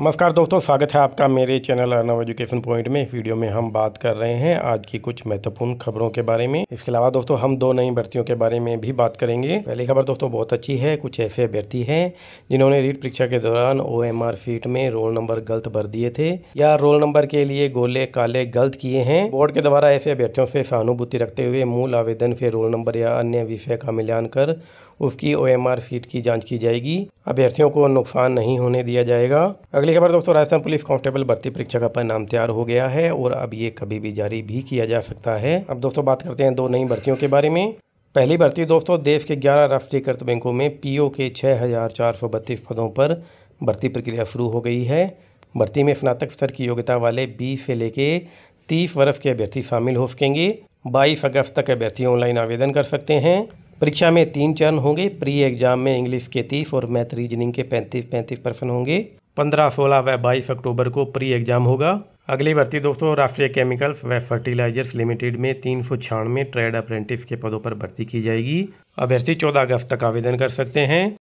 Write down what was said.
नमस्कार दोस्तों स्वागत है आपका मेरे चैनल अर्नव एजुकेशन पॉइंट में इस वीडियो में हम बात कर रहे हैं आज की कुछ महत्वपूर्ण खबरों के बारे में इसके अलावा दोस्तों हम दो नई भर्तियों के बारे में भी बात करेंगे पहली खबर दोस्तों बहुत अच्छी है कुछ ऐसे अभ्यर्थी हैं जिन्होंने रीट परीक्षा के दौरान ओ एम आर सीट में रोल नंबर गलत भर दिए थे या रोल नंबर के लिए गोले काले गलत किए हैं बोर्ड के द्वारा ऐसे अभ्यर्थियों से सहानुभूति रखते हुए मूल आवेदन से रोल नंबर या अन्य विषय का मिलान कर उसकी ओ एम आर सीट की जाँच की जाएगी अभ्यर्थियों को नुकसान नहीं होने दिया जाएगा अगली खबर दोस्तों राजस्थान पुलिस कांस्टेबल भर्ती परीक्षा का परिणाम तैयार हो गया है और अब ये कभी भी जारी भी किया जा सकता है अब दोस्तों बात करते हैं दो नई भर्तियों के बारे में पहली भर्ती दोस्तों देश के ग्यारह राष्ट्रीयकृत बैंकों में पी के छः पदों पर भर्ती प्रक्रिया शुरू हो गई है भर्ती में स्नातक स्तर की योग्यता वाले बीस से लेके तीस वर्ष के अभ्यर्थी शामिल हो सकेंगे बाईस अगस्त तक अभ्यर्थी ऑनलाइन आवेदन कर सकते हैं परीक्षा में तीन चरण होंगे प्री एग्जाम में इंग्लिश के तीस और मैथ रीजनिंग के पैंतीस पैंतीस परसेंट होंगे पंद्रह सोलह व बाईस अक्टूबर को प्री एग्जाम होगा अगली भर्ती दोस्तों राष्ट्रीय केमिकल्स व फर्टिलाइजर्स लिमिटेड में तीन सौ छियानवे ट्रेड अप्रेंटिस के पदों पर भर्ती की जाएगी अभ्यर्थी चौदह अगस्त तक आवेदन कर सकते हैं